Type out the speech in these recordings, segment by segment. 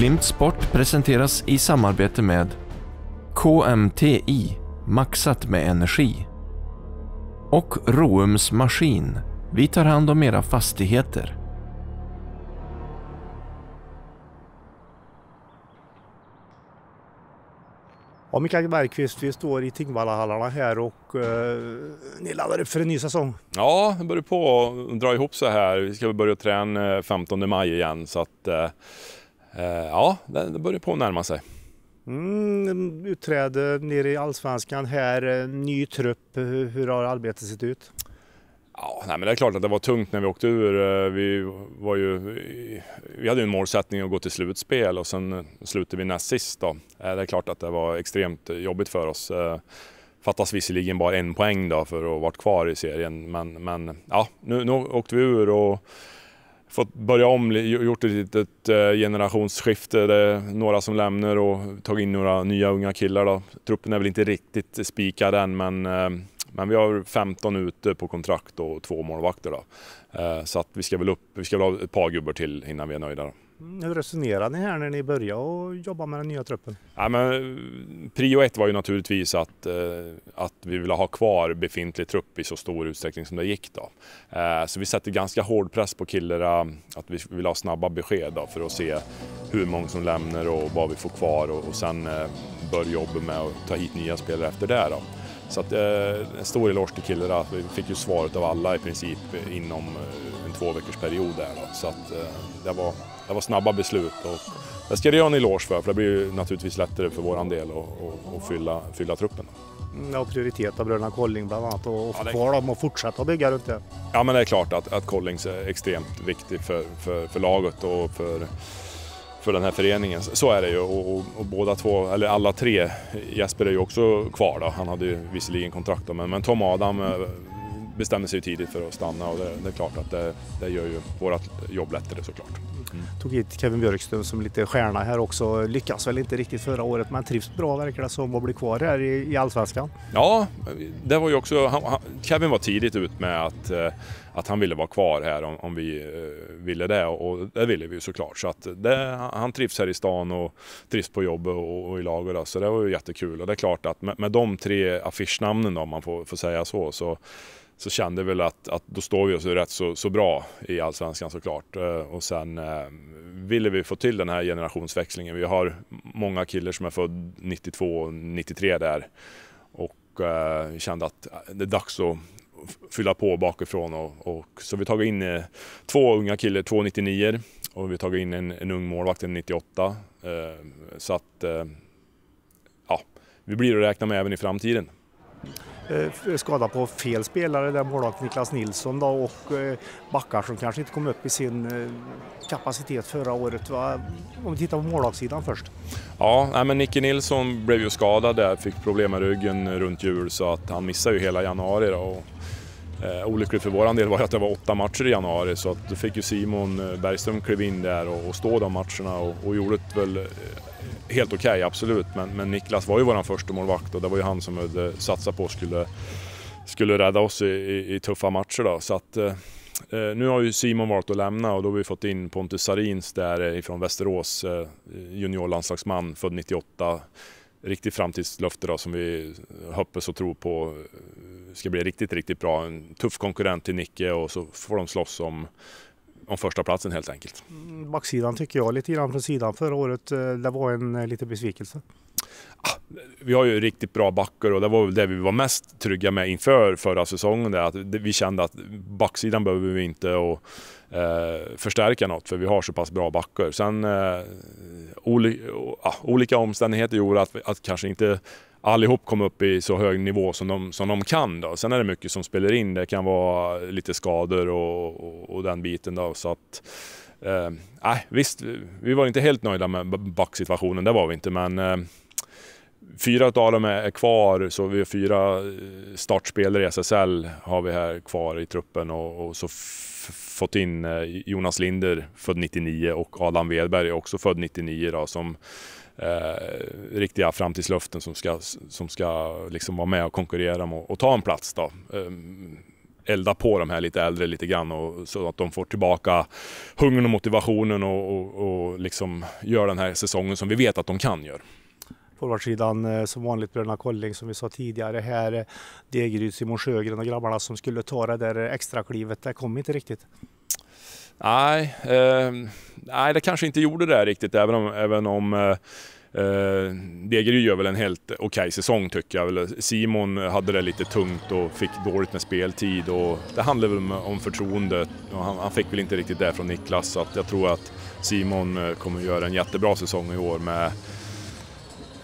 Glimt Sport presenteras i samarbete med KMTI, maxat med energi. Och Roums Maskin, vi tar hand om era fastigheter. Ja, Mikael Bergqvist, vi står i Tingvallahallarna här och eh, ni laddar upp för en ny säsong. Ja, det börjar på att dra ihop så här. Vi ska börja träna 15 eh, maj igen så att eh, Eh, ja, det börjar på att närma sig. Mm, utträde ner i Allsvenskan här, eh, ny trupp. Eh, hur har arbetet sett ut? Ja, nej, men det är klart att det var tungt när vi åkte ur. Vi, var ju, vi hade ju en målsättning att gå till slutspel och sen slutade vi näst sist. Då. Det är klart att det var extremt jobbigt för oss. Fattas visserligen bara en poäng då för att vara kvar i serien men, men ja, nu, nu åkte vi ur och fått börja om, gjort ett litet eh, generationsskifte. Det är några som lämnar och tagit in några nya unga killar. Då. Truppen är väl inte riktigt spikad än men, eh, men vi har 15 ute på kontrakt och två målvakter. Då. Eh, så att vi, ska väl upp, vi ska väl ha ett par gubbar till innan vi är nöjda. Då. Mm, hur resonerade ni här när ni började och jobba med den nya truppen? Ja, men, eh, prio ett var ju naturligtvis att, eh, att vi ville ha kvar befintlig trupp i så stor utsträckning som det gick. Då. Eh, så vi satte ganska hård press på killarna att vi ville ha snabba besked då, för att se hur många som lämnar och vad vi får kvar och, och sen börja jobba med att ta hit nya spelare efter det. Då. Så att, en stor eloge till killarna. Vi fick ju svar av alla i princip inom en två veckors period. Där, då. Så att, det var det var snabba beslut. Och det ska jag göra en eloge för, för det blir ju naturligtvis lättare för vår del att fylla, fylla truppen. Ja, mm, av bröderna Colling bland annat och, och ja, det... dem och fortsätta bygga runt det. Ja, men det är klart att, att Collings är extremt viktig för, för, för laget och för för den här föreningen. Så är det ju och, och, och, båda två, eller alla tre, Jesper är ju också kvar då. Han hade ju visserligen kontrakt då, men, men Tom Adam bestämde sig tidigt för att stanna och det, det är klart att det, det gör ju vårt jobb lättare såklart. Mm. Tog hit Kevin Björkström som lite stjärna här också. Lyckas väl inte riktigt förra året men trivs bra verkar det som att bli kvar här i, i Allsvenskan. Ja, det var ju också, han, han, Kevin var tidigt ut med att, eh, att han ville vara kvar här om, om vi eh, ville det och det ville vi ju såklart. Så att det, han trivs här i stan och trivs på jobbet och, och i laget så det var ju jättekul. Och det är klart att med, med de tre affischnamnen då, om man får, får säga så, så så kände väl att, att då står vi oss rätt så, så bra i allsvenskan såklart. Eh, och sen eh, ville vi få till den här generationsväxlingen. Vi har många killar som är född 92 och 93 där och vi eh, kände att det är dags att fylla på bakifrån. Och, och, så vi tagit in två unga killar, två 99 och vi tagit in en, en ung målvakt, en 98. så att ja, vi blir att räkna med även i framtiden. Eh, skada på fel spelare, där målvakt Niklas Nilsson då, och eh, backar som kanske inte kom upp i sin eh, kapacitet förra året. Om vi tittar på målvaktssidan först. Ja, men Nicke Nilsson blev ju skadad där, fick problem med ryggen runt jul så att han missade ju hela januari. Då, och... olyckligt för vår del var att det var åtta matcher i januari så att då fick ju Simon Bergström kliva in där och, stå de matcherna och gjorde ett väl helt okej, okay, absolut. Men, men, Niklas var ju vår första målvakt och det var ju han som vi satsat på skulle, skulle rädda oss i, i, i tuffa matcher. Då. Så att, eh, eh, nu har ju Simon valt att lämna och då har vi fått in Pontus Sarins där eh, ifrån Västerås, eh, juniorlandslagsman, född 98. Riktigt framtidslöfte då, som vi hoppas och tror på eh, ska bli riktigt, riktigt bra. En tuff konkurrent till Nicke och så får de slåss om om första platsen helt enkelt. Mm, backsidan tycker jag lite grann från sidan förra året, eh, det var en eh, liten besvikelse vi har ju riktigt bra backar och det var väl det vi var mest trygga med inför förra säsongen. Där att vi kände att backsidan behöver vi inte och, eh, förstärka något för vi har så pass bra backar. Sen eh, oli ja, olika omständigheter gjorde att, att kanske inte allihop kom upp i så hög nivå som de, som de kan. Då. Sen är det mycket som spelar in. Det kan vara lite skador och, och, och den biten. Då, så att, eh, visst, vi var inte helt nöjda med backsituationen, det var vi inte. Men eh, fyra av dem är kvar, så vi har fyra eh, startspelare i SSL har vi här kvar i truppen och, och så fått in eh, Jonas Linder, född 99, och Adam Wedberg, också född 99, då, som eh, riktiga framtidslöften som ska, som ska liksom vara med och konkurrera och, och ta en plats. Då. Eh, elda på de här lite äldre lite grann och, så att de får tillbaka hungern och motivationen och, och, och liksom gör den här säsongen som vi vet att de kan göra. Forwardsidan eh, som vanligt Bröderna Kolling som vi sa tidigare här. Eh, Degeryd, Simon Sjögren och grabbarna som skulle ta det där extra klivet, det kom inte riktigt. Nej, eh, nej, det kanske inte gjorde det riktigt även om, även om eh, Eh, Degeryd gör väl en helt okej okay säsong tycker jag. Simon hade det lite tungt och fick dåligt med speltid och det handlar väl om förtroende. Han, han, fick väl inte riktigt det från Niklas så att jag tror att Simon eh, kommer göra en jättebra säsong i år med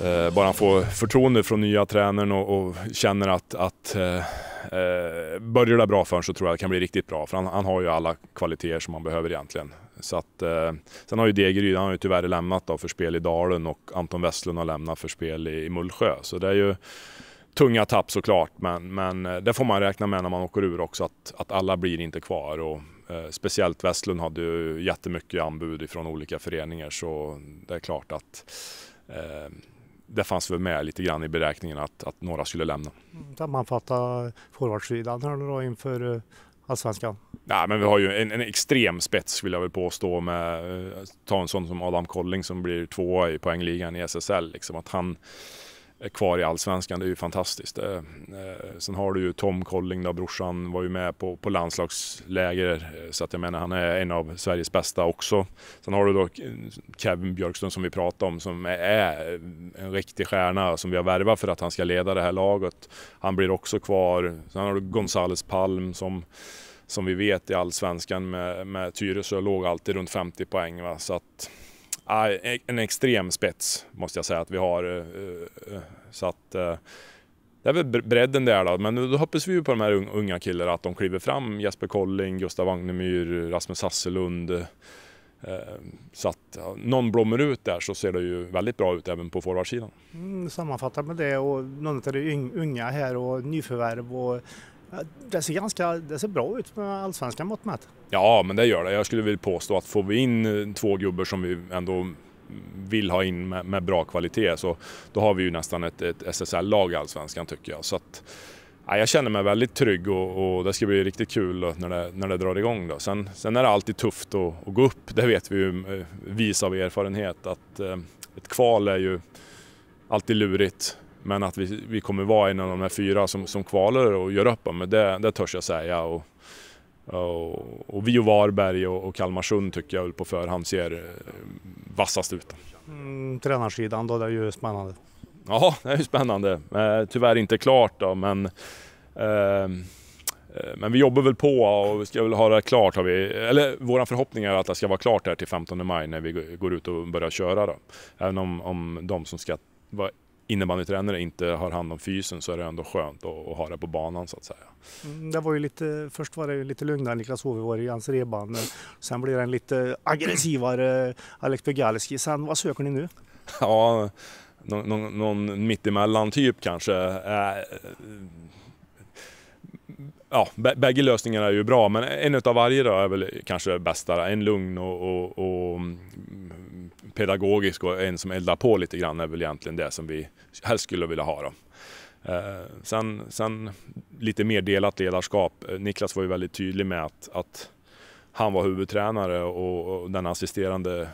Eh, bara han får förtroende från nya tränaren och, och känner att, att eh, eh, börjar det bra för honom så tror jag det kan bli riktigt bra. För han, han har ju alla kvaliteter som han behöver egentligen. Så att, eh, sen har ju Degeryd, han har ju tyvärr lämnat då för spel i Dalen och Anton Westlund har lämnat för spel i, i Mullsjö. Så det är ju tunga tapp såklart, men, men eh, det får man räkna med när man åker ur också att, att alla blir inte kvar. Och, eh, speciellt Westlund hade ju jättemycket anbud från olika föreningar så det är klart att eh, det fanns väl med lite grann i beräkningen att, att några skulle lämna. Mm, sammanfatta forwardsidan här nu då inför eh, allsvenskan? Nej, men vi har ju en, en extrem spets vill jag väl påstå med eh, ta en sån som Adam Colling som blir tvåa i poängligan i SSL. Liksom, att han, är kvar i allsvenskan, det är ju fantastiskt. Eh, eh, sen har du ju Tom Colling, då, brorsan var ju med på, på landslagsläger, eh, så att jag menar han är en av Sveriges bästa också. Sen har du då Kevin Björkström som vi pratade om, som är en riktig stjärna som vi har värvat för att han ska leda det här laget. Han blir också kvar. Sen har du Gonzales Palm som som vi vet i allsvenskan med, med Tyresö låg alltid runt 50 poäng. Va? Så att, en extrem spets måste jag säga att vi har. Eh, eh, eh, så att det är väl bredden där då. Men då hoppas vi ju på de här unga killarna att de kliver fram. Jesper Colling, Gustav Agnemyr, Rasmus Hasselund. Så att någon blommar ut där så ser det ju väldigt bra ut även på forwardsidan. Mm, sammanfattat med det och någon av de unga här och nyförvärv och det ser ganska det ser bra ut med allsvenskan mått mätt. Ja, men det gör det. Jag skulle vilja påstå att får vi in eh, två gubbar som vi ändå vill ha in med, med bra kvalitet så då har vi ju nästan ett, ett SSL-lag i allsvenskan tycker jag. Så att, ja, jag känner mig väldigt trygg och, och det ska bli riktigt kul när, det, när det drar igång. Då. Sen, sen är det alltid tufft att, att gå upp, det vet vi ju eh, vis av erfarenhet att eh, ett kval är ju alltid lurigt. Men att vi, vi kommer vara en av de här fyra som, som kvalar och gör upp om det, det törs jag säga. Och, och, och vi och Varberg och, och Kalmarsund tycker jag på förhand ser eh, vassast ut. Mm, tränarsidan då, det är ju spännande. Ja, det är ju spännande. Eh, tyvärr inte klart då, men eh, eh, men vi jobbar väl på och vi ska väl ha det klart. Har vi, eller vår förhoppning är att det ska vara klart här till 15 maj när vi går ut och börjar köra. Då. Även om, om de som ska vara innebandytränare inte har hand om fysen så är det ändå skönt att, att ha det på banan så att säga. Mm, det var ju lite, först var det lite lugnare Niklas Hove var i hans reban. Sen blev en lite aggressivare Alex Begalski. Sen vad söker ni nu? Ja, någon, någon, någon mittemellan typ kanske. Äh, ja, bägge lösningarna är ju bra, men en av varje då är väl kanske bästa. En lugn och, och, och pedagogisk och en som eldar på lite grann är väl egentligen det som vi helst skulle vilja ha. Då. Eh, sen, sen lite mer delat ledarskap. Eh, Niklas var ju väldigt tydlig med att, att han var huvudtränare och, och den assisterande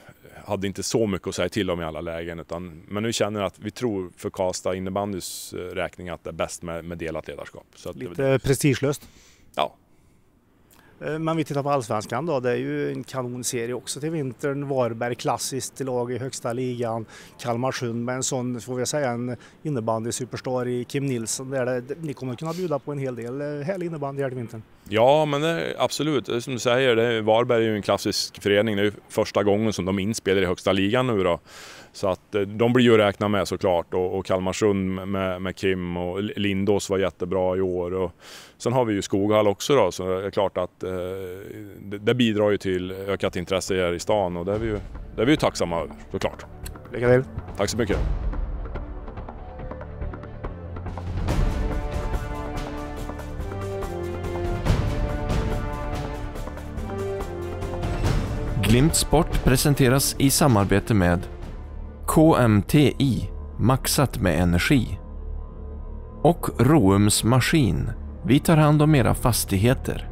hade inte så mycket att säga till om i alla lägen. Utan, men nu känner att vi tror för Karlstad innebandys eh, räkning att det är bäst med, med delat ledarskap. lite det, prestigelöst? Ja, Eh, men vi tittar på allsvenskan då, det är ju en kanonserie också till vintern. Varberg klassiskt lag i högsta ligan. Kalmarsund med en sån, får vi säga, en innebandy-superstar i Kim Nilsson. Där det, ni kommer kunna bjuda på en hel del eh, härlig innebandy här till vintern. Ja, men det, absolut. Det är som du säger, det, Varberg är ju en klassisk förening. Det är ju första gången som de inspelar i högsta ligan nu då. Så att eh, de blir ju att räkna med såklart och, och Kalmarsund med, med, Kim och Lindås var jättebra i år. Och sen har vi ju Skoghall också då, så det är klart att Eh, det, det bidrar ju till ökat intresse här i stan och det är vi ju, det är vi ju tacksamma över såklart. Lycka till! Tack så mycket! Glimt Sport presenteras i samarbete med KMTI, maxat med energi. Och Roums Maskin, vi tar hand om era fastigheter.